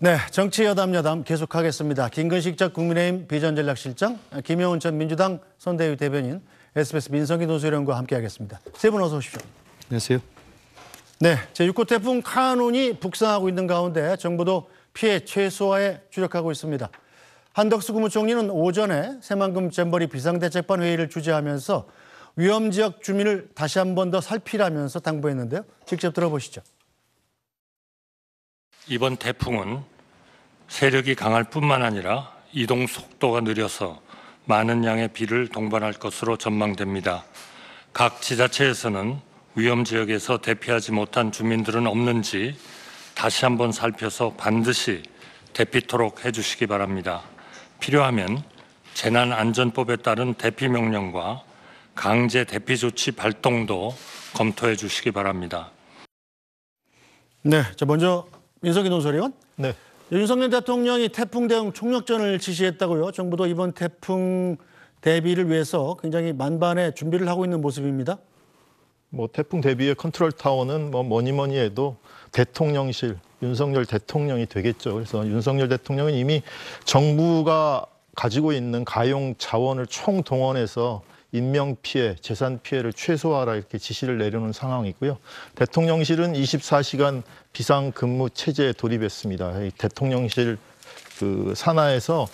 네, 정치 여담 여담 계속하겠습니다. 김근식 전 국민의힘 비전전략실장, 김영훈 전 민주당 선대위 대변인, SBS 민성기 노수련과 함께하겠습니다. 세 분 어서 오십시오. 안녕하세요. 네, 제6호 태풍 카눈이 북상하고 있는 가운데 정부도 피해 최소화에 주력하고 있습니다. 한덕수 국무총리는 오전에 새만금 잼버리 비상대책반 회의를 주재하면서 위험 지역 주민을 다시 한 번 더 살피라면서 당부했는데요. 직접 들어보시죠. 이번 태풍은 세력이 강할 뿐만 아니라 이동 속도가 느려서 많은 양의 비를 동반할 것으로 전망됩니다. 각 지자체에서는 위험 지역에서 대피하지 못한 주민들은 없는지 다시 한번 살펴서 반드시 대피토록 해주시기 바랍니다. 필요하면 재난안전법에 따른 대피 명령과 강제 대피 조치 발동도 검토해 주시기 바랍니다. 네, 먼저 민석이 논설위원. 네. 윤석열 대통령이 태풍 대응 총력전을 지시했다고요. 정부도 이번 태풍 대비를 위해서 굉장히 만반의 준비를 하고 있는 모습입니다. 뭐 태풍 대비의 컨트롤 타워는 뭐 뭐니 뭐니 해도 대통령실 윤석열 대통령이 되겠죠. 그래서 윤석열 대통령은 이미 정부가 가지고 있는 가용 자원을 총동원해서 인명 피해, 재산 피해를 최소화하라 이렇게 지시를 내려놓은 상황이고요. 대통령실은 24시간 비상 근무 체제에 돌입했습니다. 이 대통령실 그 산하에서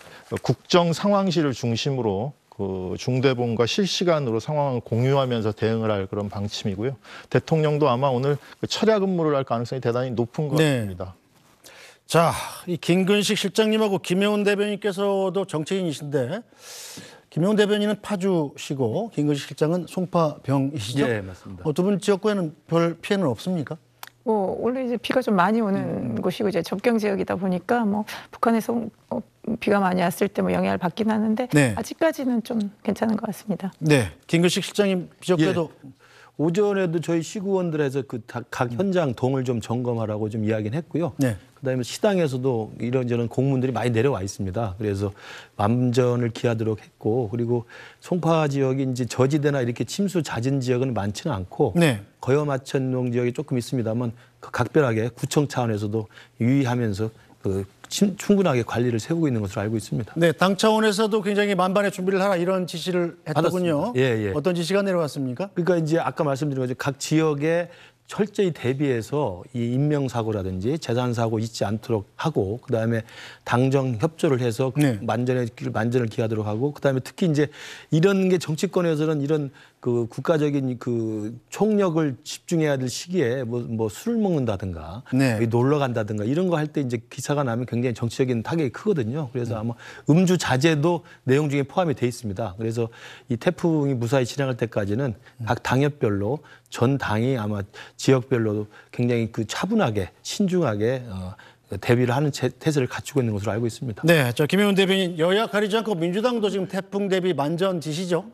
국정 상황실을 중심으로 그 중대본과 실시간으로 상황을 공유하면서 대응을 할 그런 방침이고요. 대통령도 아마 오늘 그 철야 근무를 할 가능성이 대단히 높은 것 네. 같습니다. 자, 이 김근식 실장님하고 김영훈 대변인께서도 정치인이신데 김용 대변인은 파주시고 김근식 실장은 송파병이시죠? 예, 맞습니다. 어, 뭐 두분 지역구에는 별 피해는 없습니까? 뭐 원래 이제 비가 좀 많이 오는 음. 곳이고 이제 접경 지역이다 보니까 뭐 북한에서 어, 비가 많이 왔을 때뭐 영향을 받긴 하는데 네. 아직까지는 좀 괜찮은 것 같습니다. 네, 김근식 실장님 지역구에도 예. 오전에도 저희 시구원들에서 그 각 현장 동을 좀 점검하라고 좀 이야기는 했고요. 네. 그다음에 시당에서도 이런저런 공문들이 많이 내려와 있습니다. 그래서 만전을 기하도록 했고 그리고 송파 지역이 이제 저지대나 이렇게 침수 잦은 지역은 많지는 않고 네. 거여마천농 지역이 조금 있습니다만 그 각별하게 구청 차원에서도 유의하면서 그 충분하게 관리를 세우고 있는 것으로 알고 있습니다. 네, 당 차원에서도 굉장히 만반의 준비를 하라 이런 지시를 했더군요. 예, 예. 어떤 지시가 내려왔습니까? 그러니까 이제 아까 말씀드린 것처럼 각 지역에 철저히 대비해서 이 인명사고라든지 재산사고 있지 않도록 하고 그다음에 당정 협조를 해서 네. 만전의 만전을 기하도록 하고 그다음에 특히 이제 이런 게 정치권에서는 이런 그 국가적인 그 총력을 집중해야 될 시기에 뭐, 뭐 술을 먹는다든가 네. 뭐 놀러 간다든가 이런 거 할 때 이제 기사가 나면 굉장히 정치적인 타격이 크거든요. 그래서 아마 음주 자제도 내용 중에 포함이 돼 있습니다. 그래서 이 태풍이 무사히 진행할 때까지는 각 당협별로 전 당이 아마 지역별로 굉장히 그 차분하게 신중하게 어, 대비를 하는 태세를 갖추고 있는 것으로 알고 있습니다. 네, 저 김혜원 대변인 여야 가리지 않고 민주당도 지금 태풍 대비 만전 지시죠?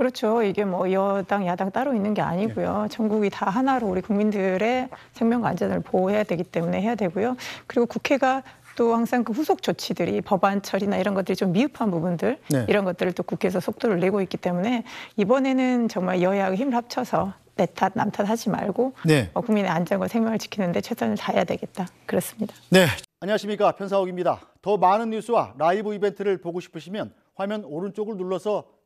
그렇죠. 이게 뭐 여당, 야당 따로 있는 게 아니고요. 예. 전국이 다 하나로 우리 국민들의 생명과 안전을 보호해야 되기 때문에 해야 되고요. 그리고 국회가 또 항상 그 후속 조치들이 법안 처리나 이런 것들이 좀 미흡한 부분들 네. 이런 것들을 또 국회에서 속도를 내고 있기 때문에 이번에는 정말 여야가 힘을 합쳐서 내 탓, 남 탓 하지 말고 네. 어, 국민의 안전과 생명을 지키는데 최선을 다해야 되겠다. 그렇습니다. 네. 안녕하십니까. 편사옥입니다. 더 많은 뉴스와 라이브 이벤트를 보고 싶으시면 화면 오른쪽을 눌러서